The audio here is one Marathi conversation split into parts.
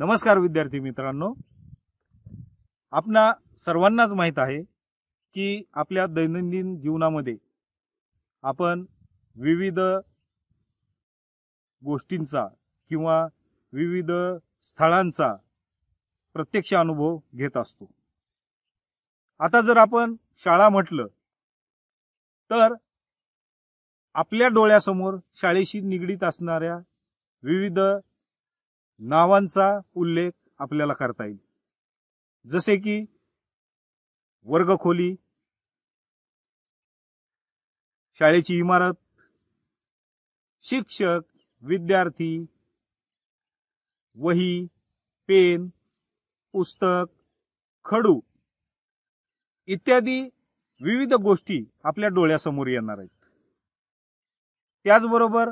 नमस्कार विद्यार्थी मित्रांनो आपणा सर्वांनाच माहीत आहे की आपल्या दैनंदिन जीवनामध्ये आपण विविध गोष्टींचा किंवा विविध स्थळांचा प्रत्यक्ष अनुभव घेत असतो आता जर आपण शाळा म्हटलं तर आपल्या डोळ्यासमोर शाळेशी निगडीत असणाऱ्या विविध नावांचा उल्लेख आपल्याला करता येईल जसे की वर्गखोली शाळेची इमारत शिक्षक विद्यार्थी वही पेन पुस्तक खडू इत्यादी विविध गोष्टी आपल्या डोळ्यासमोर येणार आहेत त्याचबरोबर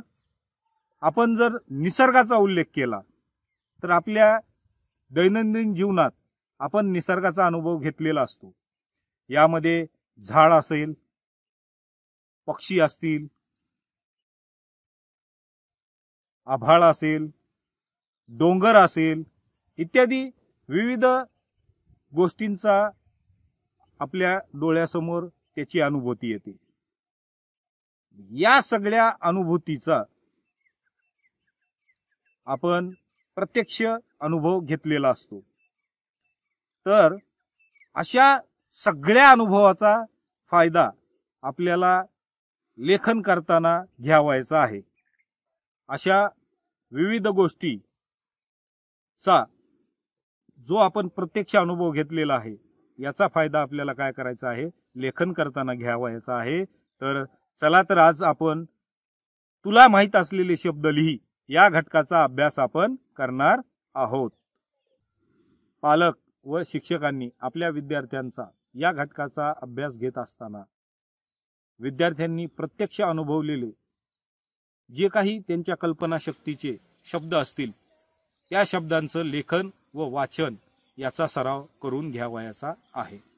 आपण जर निसर्गाचा उल्लेख केला तर आपल्या दैनंदिन जीवनात आपण निसर्गाचा अनुभव घेतलेला असतो यामध्ये झाड असेल पक्षी असतील आभाळ असेल डोंगर असेल इत्यादी विविध गोष्टींचा आपल्या डोळ्यासमोर त्याची अनुभूती येते या सगळ्या अनुभूतीचा आपण प्रत्यक्ष अनुभव घेतलेला असतो तर अशा सगळ्या अनुभवाचा फायदा आपल्याला लेखन करताना घ्यावायचा आहे अशा विविध गोष्टीचा जो आपण प्रत्यक्ष अनुभव घेतलेला आहे याचा फायदा आपल्याला काय करायचा आहे लेखन करताना घ्यावायचा आहे तर चला तर आज आपण तुला माहीत असलेले शब्द लिही या घटकाचा अभ्यास आपण करणार आहोत पालक व शिक्षकांनी आपल्या विद्यार्थ्यांचा या घटकाचा अभ्यास घेत असताना विद्यार्थ्यांनी प्रत्यक्ष अनुभवलेले जे काही त्यांच्या कल्पनाशक्तीचे शब्द असतील त्या शब्दांचं लेखन व वाचन याचा सराव करून घ्यावयाचा आहे